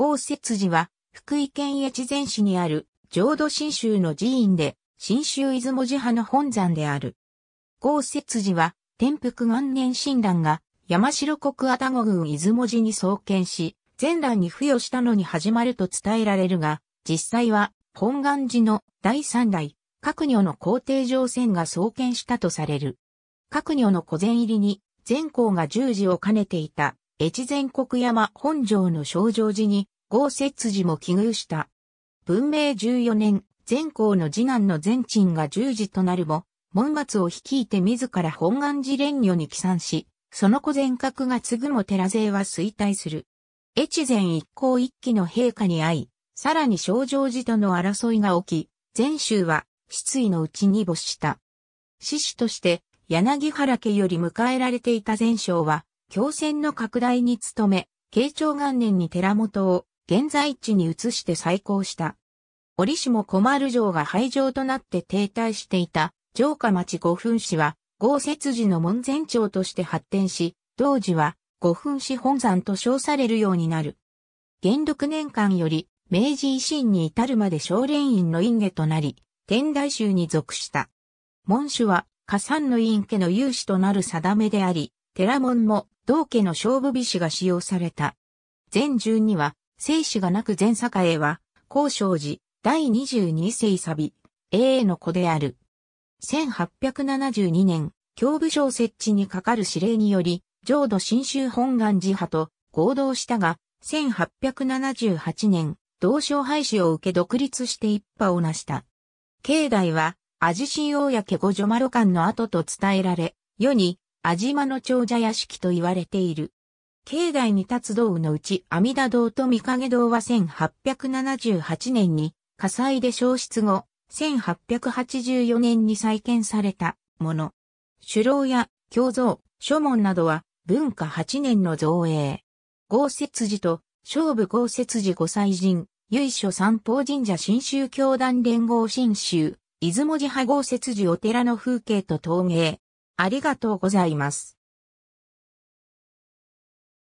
豪雪寺は、福井県越前市にある、浄土真宗の寺院で、真宗出雲寺派の本山である。豪雪寺は、天福元年親鸞が、山城国愛宕郡出雲寺に創建し、前欄に付与したのに始まると伝えられるが、実際は、本願寺の第三代、各女の皇帝上船が創建したとされる。各女の小前入りに、全校が十字を兼ねていた越前国山本城の昇城寺に、豪雪寺も寄遇した。文明14年、善光の次男の善鎮が十字となるも、門松を率いて自ら本願寺蓮女に帰参し、その子全格が継ぐも寺勢は衰退する。越前一行一期の陛下に会い、さらに昇城寺との争いが起き、全州は失意のうちに没した。死士として、柳原家より迎えられていた全将は、強戦の拡大に努め、慶長元年に寺本を現在地に移して再興した。折しも小丸城が廃城となって停滞していた城下町五分市は、豪雪寺の門前町として発展し、同時は五分市本山と称されるようになる。元禄年間より、明治維新に至るまで少年院の院下となり、天台宗に属した。門主は、加山の院家の有志となる定めであり、寺門も同家の勝負美子が使用された。前順には、生死がなく前栄は、高生寺、第22世サビ、永の子である。1872年、教部省設置にかかる指令により、浄土真宗本願寺派と合同したが、1878年、同省廃止を受け独立して一派を成した。境内は、アジシン公御女マロの後と伝えられ、世に安島の長者屋敷と言われている。境内に立つ道のうち阿弥陀堂と御影堂は1878年に火災で消失後、1884年に再建されたもの。首老や胸像、書門などは文化8年の造営。豪雪寺と勝負豪雪寺御祭神、由緒三宝神社新宗教団連合新宗、出雲寺派豪雪寺お寺の風景と陶芸、ありがとうございます。